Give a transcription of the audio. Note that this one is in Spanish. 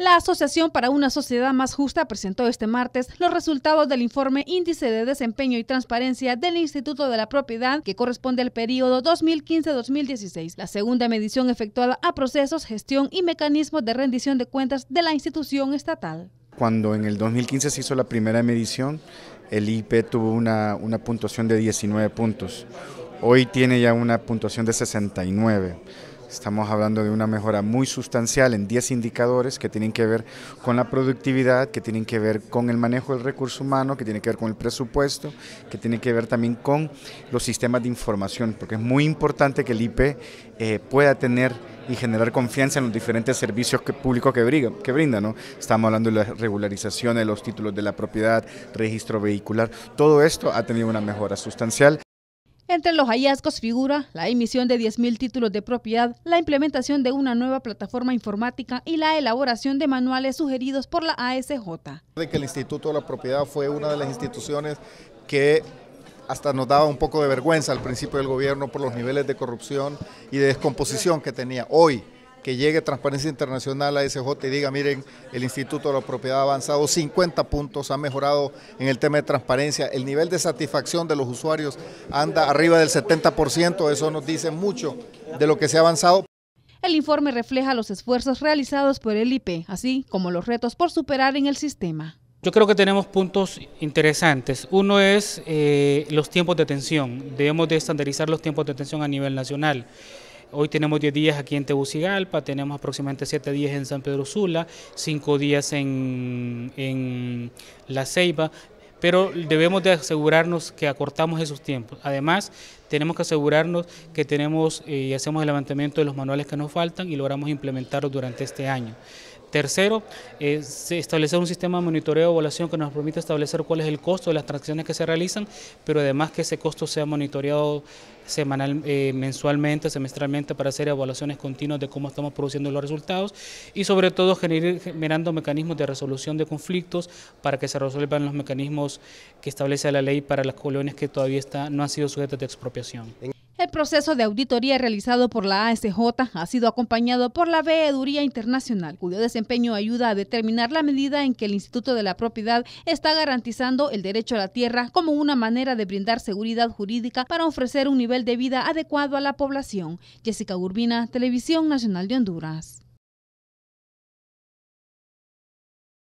La Asociación para una Sociedad Más Justa presentó este martes los resultados del informe Índice de Desempeño y Transparencia del Instituto de la Propiedad que corresponde al periodo 2015-2016, la segunda medición efectuada a procesos, gestión y mecanismos de rendición de cuentas de la institución estatal. Cuando en el 2015 se hizo la primera medición, el IP tuvo una, una puntuación de 19 puntos. Hoy tiene ya una puntuación de 69. Estamos hablando de una mejora muy sustancial en 10 indicadores que tienen que ver con la productividad, que tienen que ver con el manejo del recurso humano, que tienen que ver con el presupuesto, que tienen que ver también con los sistemas de información, porque es muy importante que el IP eh, pueda tener y generar confianza en los diferentes servicios que, públicos que, brinda. Estamos hablando de la regularización de los títulos de la propiedad, registro vehicular. Todo esto ha tenido una mejora sustancial. Entre los hallazgos figura la emisión de 10.000 títulos de propiedad, la implementación de una nueva plataforma informática y la elaboración de manuales sugeridos por la ASJ. De que el Instituto de la Propiedad fue una de las instituciones que hasta nos daba un poco de vergüenza al principio del gobierno por los niveles de corrupción y de descomposición que tenía. Hoy que llegue Transparencia Internacional a SJ y diga, miren, el Instituto de la Propiedad ha avanzado 50 puntos, ha mejorado en el tema de transparencia, el nivel de satisfacción de los usuarios anda arriba del 70%, eso nos dice mucho de lo que se ha avanzado. El informe refleja los esfuerzos realizados por el IP, así como los retos por superar en el sistema. Yo creo que tenemos puntos interesantes. Uno es eh, los tiempos de atención. Debemos de estandarizar los tiempos de atención a nivel nacional. Hoy tenemos 10 días aquí en Tegucigalpa, tenemos aproximadamente 7 días en San Pedro Sula, 5 días en, La Ceiba, pero debemos de asegurarnos que acortamos esos tiempos. Además, tenemos que asegurarnos que tenemos eh, y hacemos el levantamiento de los manuales que nos faltan y logramos implementarlos durante este año. Tercero, eh, establecer un sistema de monitoreo y evaluación que nos permita establecer cuál es el costo de las transacciones que se realizan, pero además que ese costo sea monitoreado semanal, eh, mensualmente, semestralmente para hacer evaluaciones continuas de cómo estamos produciendo los resultados y sobre todo generando mecanismos de resolución de conflictos para que se resuelvan los mecanismos que establece la ley para las colonias que todavía no han sido sujetas de expropiación. El proceso de auditoría realizado por la ASJ ha sido acompañado por la Veeduría Internacional, cuyo desempeño ayuda a determinar la medida en que el Instituto de la Propiedad está garantizando el derecho a la tierra como una manera de brindar seguridad jurídica para ofrecer un nivel de vida adecuado a la población. Jessica Urbina, Televisión Nacional de Honduras.